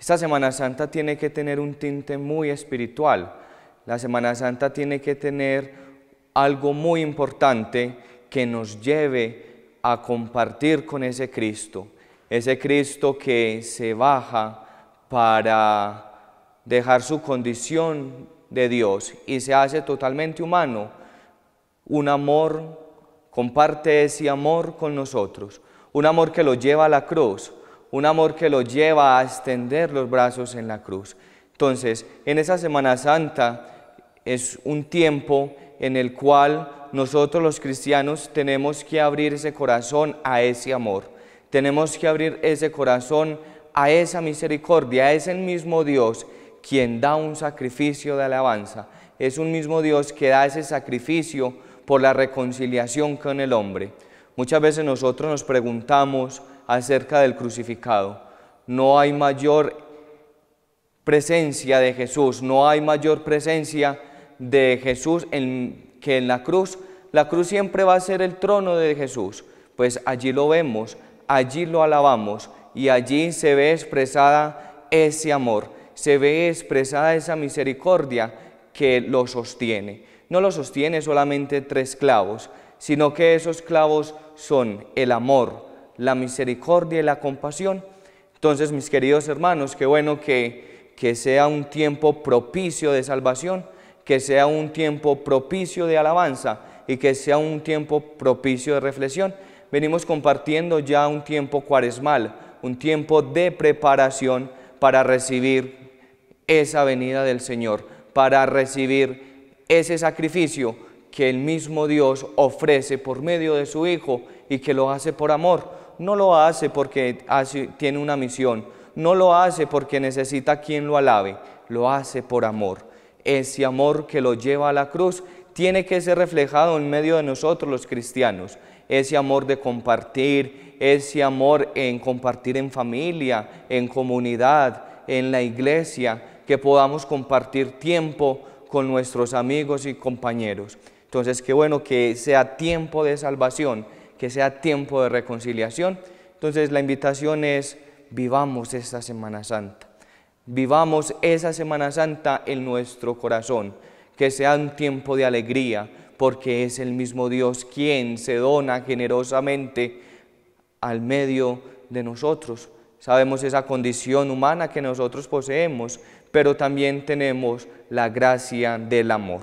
Esta Semana Santa tiene que tener un tinte muy espiritual. La Semana Santa tiene que tener algo muy importante que nos lleve a compartir con ese Cristo ese Cristo que se baja para dejar su condición de Dios y se hace totalmente humano, un amor, comparte ese amor con nosotros, un amor que lo lleva a la cruz, un amor que lo lleva a extender los brazos en la cruz. Entonces, en esa Semana Santa es un tiempo en el cual nosotros los cristianos tenemos que abrir ese corazón a ese amor. Tenemos que abrir ese corazón a esa misericordia, a ese mismo Dios quien da un sacrificio de alabanza. Es un mismo Dios que da ese sacrificio por la reconciliación con el hombre. Muchas veces nosotros nos preguntamos acerca del crucificado. No hay mayor presencia de Jesús, no hay mayor presencia de Jesús en, que en la cruz. La cruz siempre va a ser el trono de Jesús, pues allí lo vemos, allí lo alabamos y allí se ve expresada ese amor, se ve expresada esa misericordia que lo sostiene. No lo sostiene solamente tres clavos, sino que esos clavos son el amor, la misericordia y la compasión. Entonces, mis queridos hermanos, qué bueno que, que sea un tiempo propicio de salvación, que sea un tiempo propicio de alabanza y que sea un tiempo propicio de reflexión venimos compartiendo ya un tiempo cuaresmal, un tiempo de preparación para recibir esa venida del Señor, para recibir ese sacrificio que el mismo Dios ofrece por medio de su Hijo y que lo hace por amor. No lo hace porque tiene una misión, no lo hace porque necesita quien lo alabe, lo hace por amor. Ese amor que lo lleva a la cruz tiene que ser reflejado en medio de nosotros los cristianos ese amor de compartir, ese amor en compartir en familia, en comunidad, en la iglesia, que podamos compartir tiempo con nuestros amigos y compañeros. Entonces, qué bueno que sea tiempo de salvación, que sea tiempo de reconciliación. Entonces, la invitación es, vivamos esta Semana Santa. Vivamos esa Semana Santa en nuestro corazón, que sea un tiempo de alegría, porque es el mismo Dios quien se dona generosamente al medio de nosotros. Sabemos esa condición humana que nosotros poseemos, pero también tenemos la gracia del amor.